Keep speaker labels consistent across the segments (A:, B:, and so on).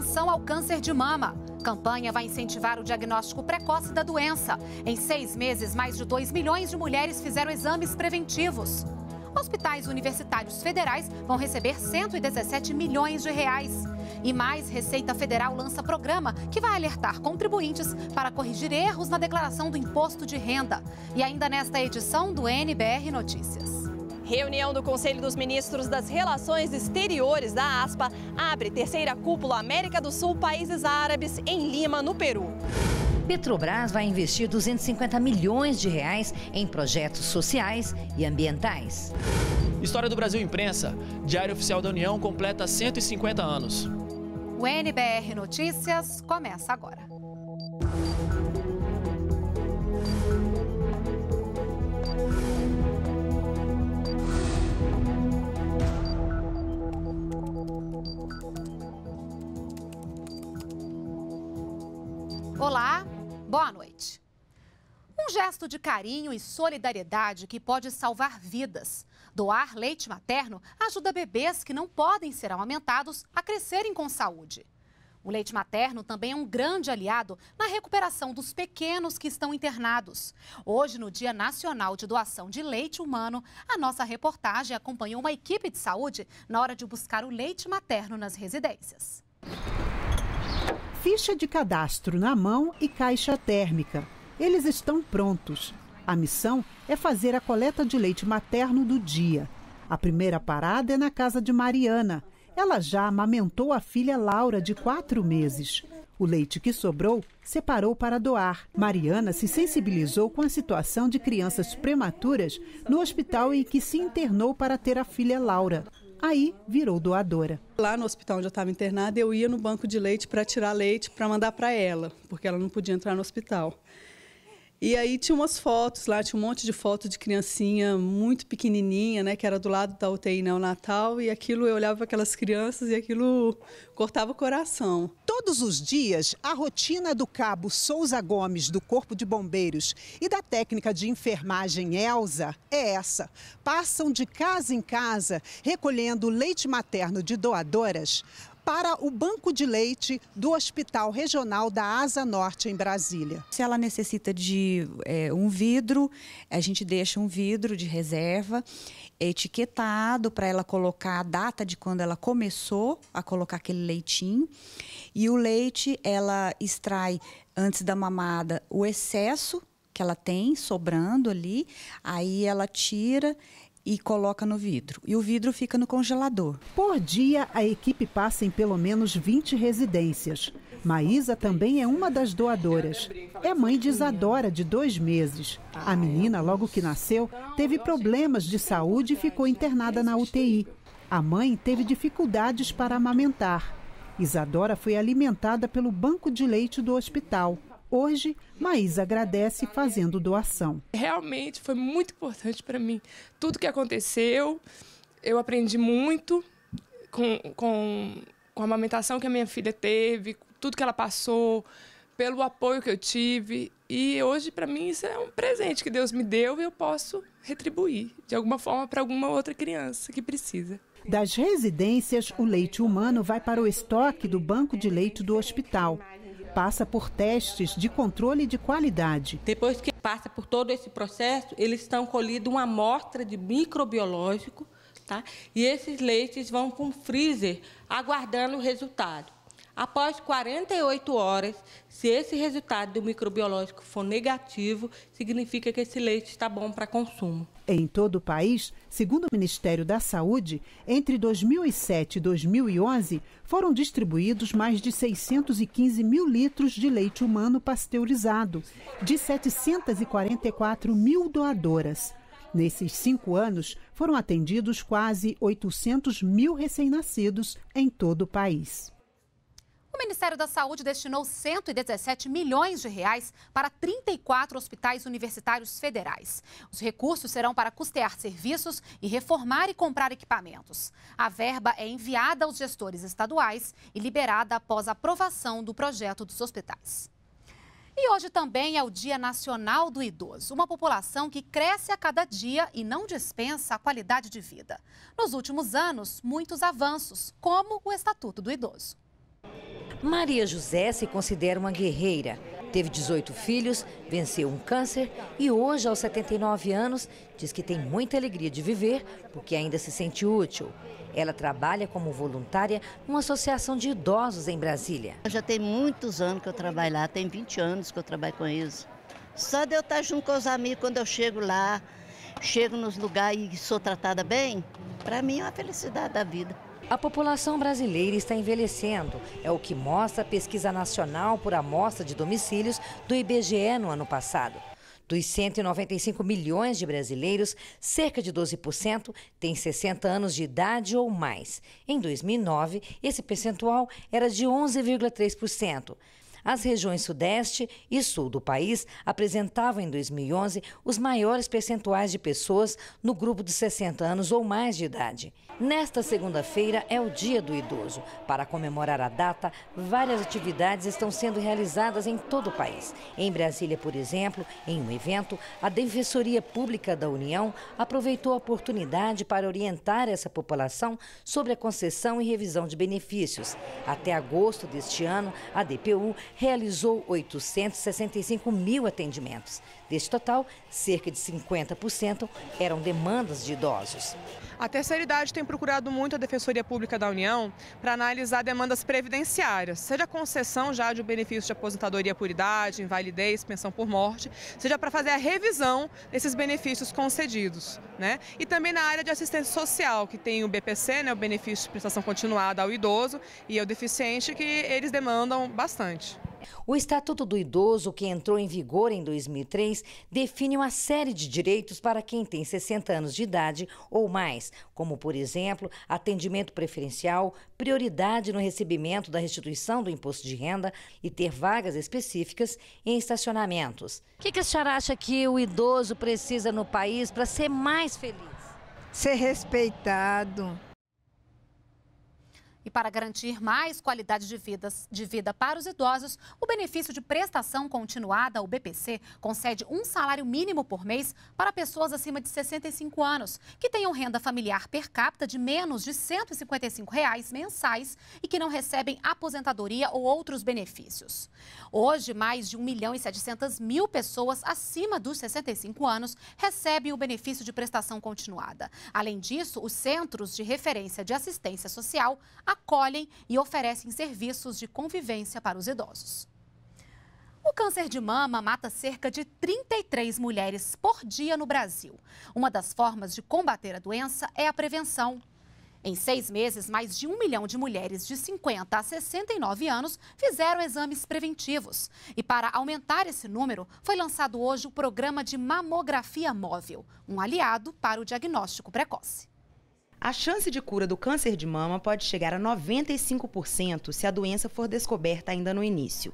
A: prevenção ao câncer de mama. Campanha vai incentivar o diagnóstico precoce da doença. Em seis meses, mais de 2 milhões de mulheres fizeram exames preventivos. Hospitais universitários federais vão receber 117 milhões de reais. E mais, Receita Federal lança programa que vai alertar contribuintes para corrigir erros na declaração do imposto de renda. E ainda nesta edição do NBR Notícias. Reunião do Conselho dos Ministros das Relações Exteriores da ASPA abre
B: terceira cúpula América do Sul, países árabes, em Lima, no Peru.
C: Petrobras vai investir 250 milhões de reais em projetos sociais e ambientais.
D: História do Brasil Imprensa. Diário Oficial da União completa 150 anos.
A: O NBR Notícias começa agora. Olá, boa noite. Um gesto de carinho e solidariedade que pode salvar vidas. Doar leite materno ajuda bebês que não podem ser amamentados a crescerem com saúde. O leite materno também é um grande aliado na recuperação dos pequenos que estão internados. Hoje, no Dia Nacional de Doação de Leite Humano, a nossa reportagem acompanhou uma equipe de saúde na hora de buscar o leite materno nas residências
E: ficha de cadastro na mão e caixa térmica. Eles estão prontos. A missão é fazer a coleta de leite materno do dia. A primeira parada é na casa de Mariana. Ela já amamentou a filha Laura, de quatro meses. O leite que sobrou separou para doar. Mariana se sensibilizou com a situação de crianças prematuras no hospital em que se internou para ter a filha Laura. Aí virou doadora. Lá no hospital onde eu estava internada, eu ia no banco de leite para tirar leite para mandar para ela, porque ela não podia entrar no hospital. E aí tinha umas fotos lá, tinha um monte de fotos de criancinha muito pequenininha, né, que era do lado da UTI neonatal, e aquilo eu olhava aquelas crianças e aquilo cortava o coração. Todos os dias, a rotina do cabo Souza Gomes, do Corpo de Bombeiros, e da técnica de enfermagem Elsa é essa. Passam de casa em casa recolhendo leite materno de doadoras para o banco de leite do Hospital Regional da Asa Norte, em Brasília. Se ela necessita de é, um vidro, a gente deixa um vidro de reserva etiquetado para ela colocar a data de quando ela começou a colocar aquele leitinho. E o leite, ela extrai antes da mamada o excesso que ela tem sobrando ali, aí ela tira e coloca no vidro. E o vidro fica no congelador. Por dia, a equipe passa em pelo menos 20 residências. Maísa também é uma das doadoras. É mãe de Isadora, de dois meses. A menina, logo que nasceu, teve problemas de saúde e ficou internada na UTI. A mãe teve dificuldades para amamentar. Isadora foi alimentada pelo banco de leite do hospital. Hoje, Maís agradece fazendo doação.
B: Realmente foi muito importante para mim. Tudo que aconteceu, eu aprendi muito com, com, com a amamentação que a minha filha teve, tudo que ela passou, pelo apoio que eu tive. E hoje, para mim, isso é um presente que Deus me deu e eu posso retribuir de alguma forma para alguma outra criança que precisa.
E: Das residências, o leite humano vai para o estoque do banco de leite do hospital passa por testes de controle de qualidade.
B: Depois que passa por todo esse processo, eles estão colhidos uma amostra de microbiológico, tá? E esses leites vão para um freezer aguardando o resultado. Após 48 horas, se esse resultado do microbiológico for negativo, significa que esse leite está bom para
E: consumo. Em todo o país, segundo o Ministério da Saúde, entre 2007 e 2011 foram distribuídos mais de 615 mil litros de leite humano pasteurizado, de 744 mil doadoras. Nesses cinco anos, foram atendidos quase 800 mil recém-nascidos em todo o país.
A: O Ministério da Saúde destinou 117 milhões de reais para 34 hospitais universitários federais. Os recursos serão para custear serviços e reformar e comprar equipamentos. A verba é enviada aos gestores estaduais e liberada após a aprovação do projeto dos hospitais. E hoje também é o Dia Nacional do Idoso, uma população que cresce a cada dia e não dispensa a qualidade de vida. Nos últimos anos, muitos avanços, como o Estatuto do Idoso.
C: Maria José se considera uma guerreira. Teve 18 filhos, venceu um câncer e hoje, aos 79 anos, diz que tem muita alegria de viver porque ainda se sente útil. Ela trabalha como voluntária numa associação de idosos em Brasília. Já tem muitos anos que eu trabalho lá, tem 20 anos que eu trabalho com eles. Só de eu estar junto com os amigos quando eu chego lá, chego nos lugares e sou tratada bem, para mim é uma felicidade da vida. A população brasileira está envelhecendo, é o que mostra a pesquisa nacional por amostra de domicílios do IBGE no ano passado. Dos 195 milhões de brasileiros, cerca de 12% têm 60 anos de idade ou mais. Em 2009, esse percentual era de 11,3%. As regiões Sudeste e Sul do país apresentavam em 2011 os maiores percentuais de pessoas no grupo de 60 anos ou mais de idade. Nesta segunda-feira é o Dia do Idoso. Para comemorar a data, várias atividades estão sendo realizadas em todo o país. Em Brasília, por exemplo, em um evento, a Defensoria Pública da União aproveitou a oportunidade para orientar essa população sobre a concessão e revisão de benefícios. Até agosto deste ano, a DPU realizou 865 mil atendimentos. Deste total, cerca de 50% eram demandas de idosos. A terceira idade tem procurado muito a Defensoria Pública da União para analisar demandas
B: previdenciárias, seja concessão já de um benefício de aposentadoria por idade, invalidez, pensão por morte, seja para fazer a revisão desses benefícios concedidos. Né? E também na área de assistência social, que tem o BPC, né, o benefício de prestação continuada ao idoso e ao
C: deficiente, que eles demandam bastante. O Estatuto do Idoso, que entrou em vigor em 2003, define uma série de direitos para quem tem 60 anos de idade ou mais, como, por exemplo, atendimento preferencial, prioridade no recebimento da restituição do imposto de renda e ter vagas específicas em estacionamentos. O que, que a senhora acha que o idoso precisa no país para ser mais feliz? Ser respeitado e para garantir mais
A: qualidade de, vidas, de vida para os idosos, o benefício de prestação continuada, o BPC, concede um salário mínimo por mês para pessoas acima de 65 anos que tenham renda familiar per capita de menos de R$ 155 reais mensais e que não recebem aposentadoria ou outros benefícios. Hoje, mais de 1 milhão e 700 mil pessoas acima dos 65 anos recebem o benefício de prestação continuada. Além disso, os Centros de Referência de Assistência Social acolhem e oferecem serviços de convivência para os idosos. O câncer de mama mata cerca de 33 mulheres por dia no Brasil. Uma das formas de combater a doença é a prevenção. Em seis meses, mais de um milhão de mulheres de 50 a 69 anos fizeram exames preventivos. E para aumentar esse número, foi lançado hoje o programa de mamografia móvel, um aliado para o diagnóstico precoce.
F: A chance de cura do câncer de mama pode chegar a 95% se a doença for descoberta ainda no início.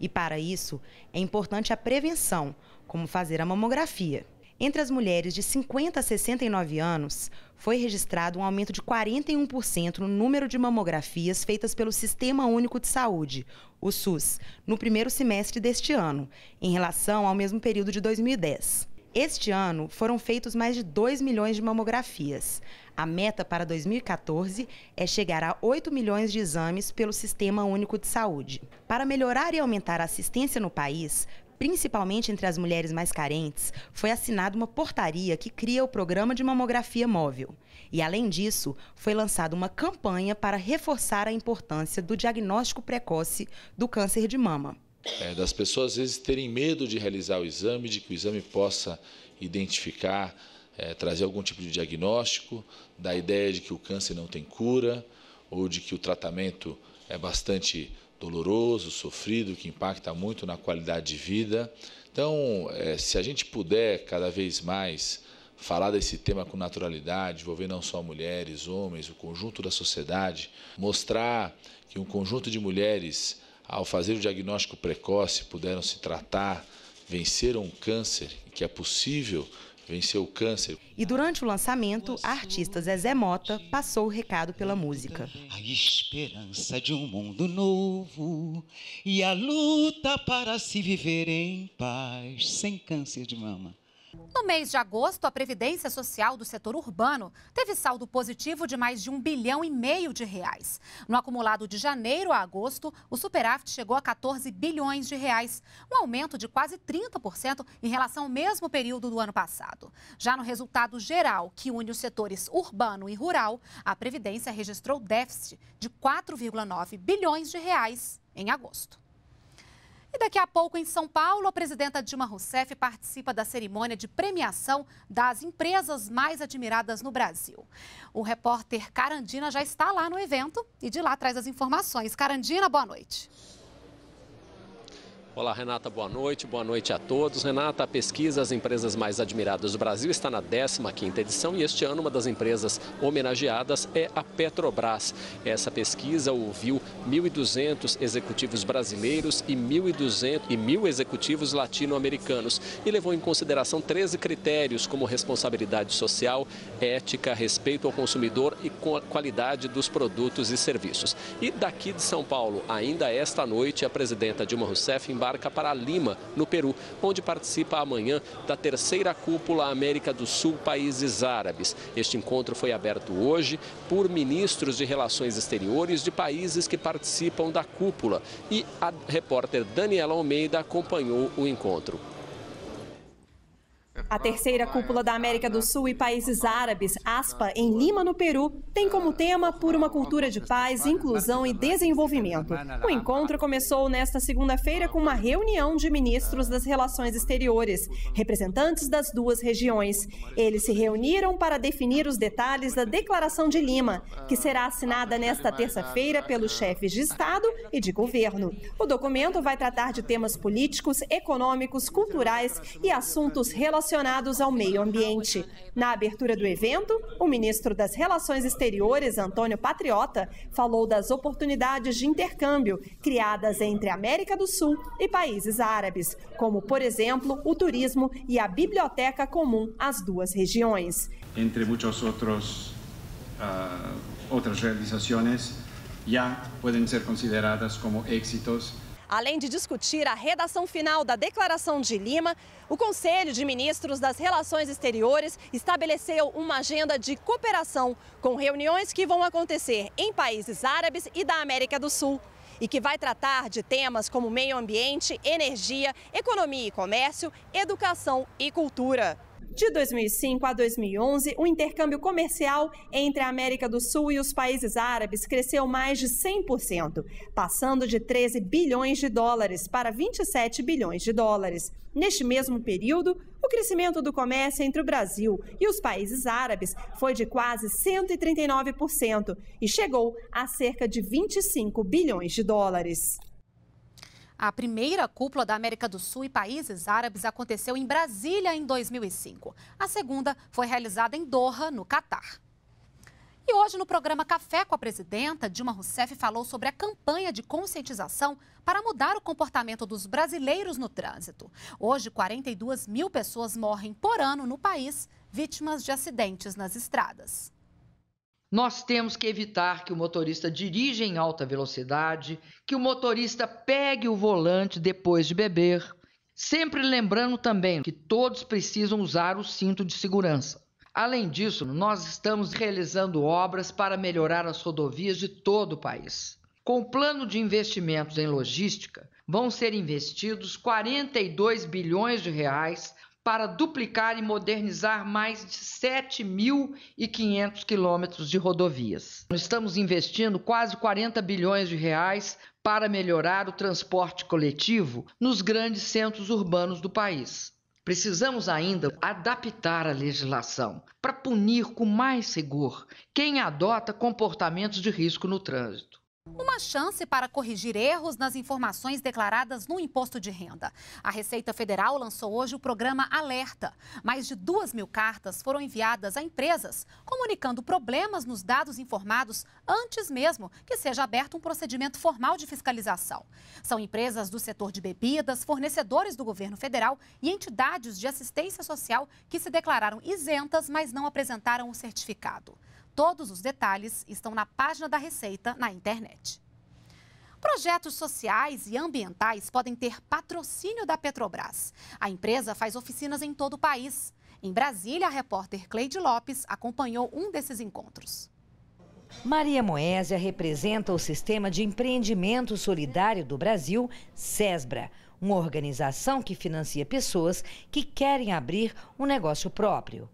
F: E para isso, é importante a prevenção, como fazer a mamografia. Entre as mulheres de 50 a 69 anos, foi registrado um aumento de 41% no número de mamografias feitas pelo Sistema Único de Saúde, o SUS, no primeiro semestre deste ano, em relação ao mesmo período de 2010. Este ano foram feitos mais de 2 milhões de mamografias. A meta para 2014 é chegar a 8 milhões de exames pelo Sistema Único de Saúde. Para melhorar e aumentar a assistência no país, principalmente entre as mulheres mais carentes, foi assinada uma portaria que cria o programa de mamografia móvel. E, além disso, foi lançada uma campanha para reforçar a importância do diagnóstico precoce do câncer de mama
D: é, das pessoas às vezes terem medo de realizar o exame, de que o exame possa identificar, é, trazer algum tipo de diagnóstico, da ideia de que o câncer não tem cura ou de que o tratamento é bastante doloroso, sofrido, que impacta muito na qualidade de vida. Então, é, se a gente puder cada vez mais falar desse tema com naturalidade, envolver não só mulheres, homens, o conjunto da sociedade, mostrar que um conjunto de mulheres ao fazer o diagnóstico precoce, puderam se tratar, venceram o câncer, que é possível vencer o câncer.
F: E durante o lançamento, a artista Zezé Mota passou o recado pela música. A
E: esperança de um mundo novo e a luta para se viver em paz, sem câncer de mama.
A: No mês de agosto, a Previdência Social do setor urbano teve saldo positivo de mais de um bilhão e meio de reais. No acumulado de janeiro a agosto, o superávit chegou a 14 bilhões de reais, um aumento de quase 30% em relação ao mesmo período do ano passado. Já no resultado geral, que une os setores urbano e rural, a Previdência registrou déficit de 4,9 bilhões de reais em agosto. E daqui a pouco, em São Paulo, a presidenta Dilma Rousseff participa da cerimônia de premiação das empresas mais admiradas no Brasil. O repórter Carandina já está lá no evento e de lá traz as informações. Carandina, boa noite.
D: Olá, Renata, boa noite. Boa noite a todos. Renata, a pesquisa As Empresas Mais Admiradas do Brasil está na 15ª edição e este ano uma das empresas homenageadas é a Petrobras. Essa pesquisa ouviu 1.200 executivos brasileiros e 1.200 e 1.000 executivos latino-americanos e levou em consideração 13 critérios como responsabilidade social, ética, respeito ao consumidor e qualidade dos produtos e serviços. E daqui de São Paulo, ainda esta noite, a presidenta Dilma Rousseff embarca para Lima, no Peru, onde participa amanhã da terceira cúpula América do Sul Países Árabes. Este encontro foi aberto hoje por ministros de Relações Exteriores de países que participam da cúpula e a repórter Daniela Almeida acompanhou o encontro.
B: A terceira cúpula da América do Sul e países árabes, ASPA, em Lima, no Peru, tem como tema Por uma cultura de paz, inclusão e desenvolvimento. O encontro começou nesta segunda-feira com uma reunião de ministros das relações exteriores, representantes das duas regiões. Eles se reuniram para definir os detalhes da Declaração de Lima, que será assinada nesta terça-feira pelos chefes de Estado e de governo. O documento vai tratar de temas políticos, econômicos, culturais e assuntos relacionados relacionados ao meio ambiente. Na abertura do evento, o ministro das Relações Exteriores, Antônio Patriota, falou das oportunidades de intercâmbio criadas entre América do Sul e países árabes, como, por exemplo, o turismo e a biblioteca comum às duas regiões.
D: Entre muitos outros uh, outras realizações, já podem ser
C: consideradas como êxitos
B: Além de discutir a redação final da Declaração de Lima, o Conselho de Ministros das Relações Exteriores estabeleceu uma agenda de cooperação com reuniões que vão acontecer em países árabes e da América do Sul e que vai tratar de temas como meio ambiente, energia, economia e comércio, educação e cultura. De 2005 a 2011, o intercâmbio comercial entre a América do Sul e os países árabes cresceu mais de 100%, passando de 13 bilhões de dólares para 27 bilhões de dólares. Neste mesmo período, o crescimento do comércio entre o Brasil e os países árabes foi de quase 139% e chegou a cerca de 25 bilhões
A: de dólares. A primeira cúpula da América do Sul e países árabes aconteceu em Brasília em 2005. A segunda foi realizada em Doha, no Catar. E hoje, no programa Café com a Presidenta, Dilma Rousseff falou sobre a campanha de conscientização para mudar o comportamento dos brasileiros no trânsito. Hoje, 42 mil pessoas morrem por ano no país vítimas de acidentes nas estradas.
G: Nós temos que evitar que o motorista dirija em alta velocidade, que o motorista pegue o volante depois de beber. Sempre lembrando também que todos precisam usar o cinto de segurança. Além disso, nós estamos realizando obras para melhorar as rodovias de todo o país. Com o plano de investimentos em logística, vão ser investidos 42 bilhões de reais para duplicar e modernizar mais de 7.500 quilômetros de rodovias. Estamos investindo quase 40 bilhões de reais para melhorar o transporte coletivo nos grandes centros urbanos do país. Precisamos ainda adaptar a legislação para punir com mais rigor quem adota comportamentos de risco no trânsito.
A: Uma chance para corrigir erros nas informações declaradas no imposto de renda. A Receita Federal lançou hoje o programa Alerta. Mais de duas mil cartas foram enviadas a empresas, comunicando problemas nos dados informados antes mesmo que seja aberto um procedimento formal de fiscalização. São empresas do setor de bebidas, fornecedores do governo federal e entidades de assistência social que se declararam isentas, mas não apresentaram o certificado. Todos os detalhes estão na página da Receita na internet. Projetos sociais e ambientais podem ter patrocínio da Petrobras. A empresa faz oficinas em todo o país. Em Brasília, a repórter Cleide Lopes acompanhou um desses encontros.
C: Maria Moésia representa o Sistema de Empreendimento Solidário do Brasil, SESBRA, uma organização que financia pessoas que querem abrir um negócio próprio.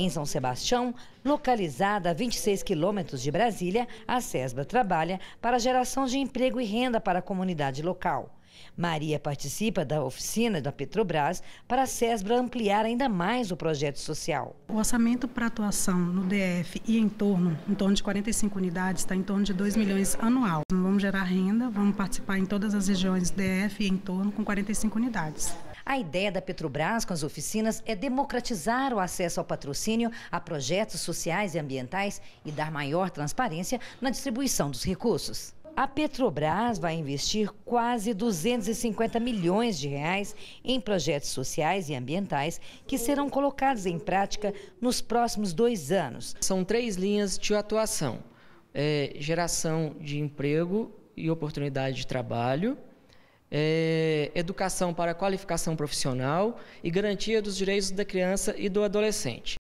C: Em São Sebastião, localizada a 26 quilômetros de Brasília, a SESBA trabalha para a geração de emprego e renda para a comunidade local. Maria participa da oficina da Petrobras para a SESBRA ampliar ainda mais o projeto social.
E: O orçamento para atuação no DF e em torno, em torno de 45 unidades, está em torno de 2 milhões anual. Vamos gerar renda, vamos participar em todas as regiões DF e em torno com 45 unidades.
C: A ideia da Petrobras com as oficinas é democratizar o acesso ao patrocínio a projetos sociais e ambientais e dar maior transparência na distribuição dos recursos. A Petrobras vai investir quase 250 milhões de reais em projetos sociais e ambientais que serão colocados em prática nos próximos dois anos. São
G: três linhas de atuação: é, geração de emprego e oportunidade de trabalho, é, educação para qualificação profissional e garantia dos direitos da criança e do adolescente.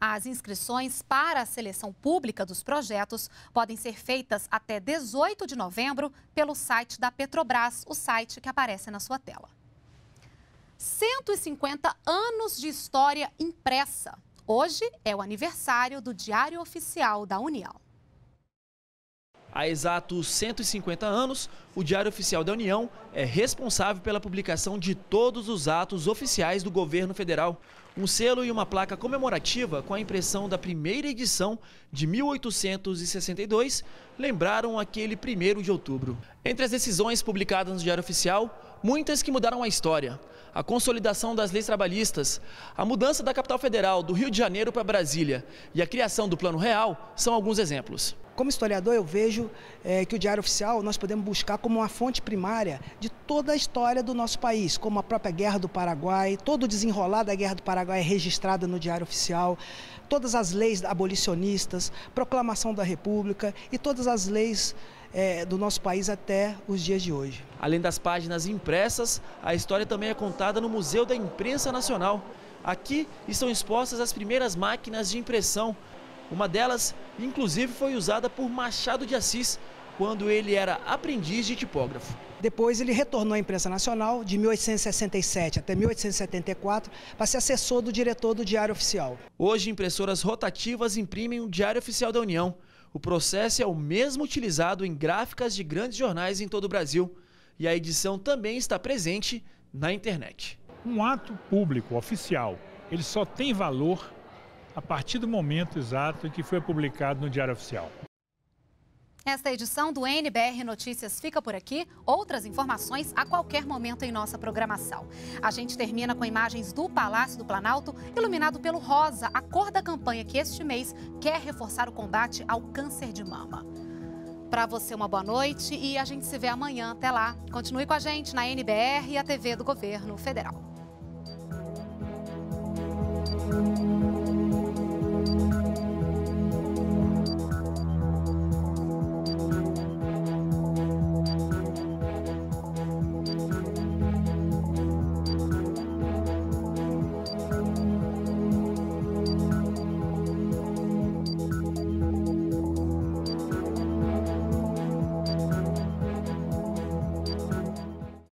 A: As inscrições para a seleção pública dos projetos podem ser feitas até 18 de novembro pelo site da Petrobras, o site que aparece na sua tela. 150 anos de história impressa. Hoje é o aniversário do Diário Oficial da União.
D: Há exatos 150 anos, o Diário Oficial da União é responsável pela publicação de todos os atos oficiais do governo federal. Um selo e uma placa comemorativa com a impressão da primeira edição de 1862 lembraram aquele 1 de outubro. Entre as decisões publicadas no Diário Oficial, muitas que mudaram a história. A consolidação das leis trabalhistas, a mudança da capital federal do Rio de Janeiro para Brasília e a criação do Plano Real são alguns exemplos.
E: Como historiador, eu vejo é, que o Diário Oficial nós podemos buscar como uma fonte primária de toda a história do nosso país, como a própria Guerra do Paraguai, todo o desenrolar da Guerra do Paraguai é registrado no Diário Oficial, todas as leis abolicionistas, proclamação da República e todas as leis é, do nosso país até os dias de hoje.
D: Além das páginas impressas, a história também é contada no Museu da Imprensa Nacional. Aqui estão expostas as primeiras máquinas de impressão, uma delas, inclusive, foi usada por Machado de Assis quando ele era aprendiz de tipógrafo.
E: Depois ele retornou à imprensa nacional de 1867 até 1874 para ser assessor do diretor do Diário Oficial.
D: Hoje, impressoras rotativas imprimem o Diário Oficial da União. O processo é o mesmo utilizado em gráficas de grandes jornais em todo o Brasil. E a edição também está presente na internet. Um ato público oficial, ele só tem valor a partir do momento exato em que foi publicado no Diário Oficial.
A: Esta edição do NBR Notícias fica por aqui. Outras informações a qualquer momento em nossa programação. A gente termina com imagens do Palácio do Planalto, iluminado pelo rosa, a cor da campanha que este mês quer reforçar o combate ao câncer de mama. Para você, uma boa noite e a gente se vê amanhã. Até lá. Continue com a gente na NBR e a TV do Governo Federal.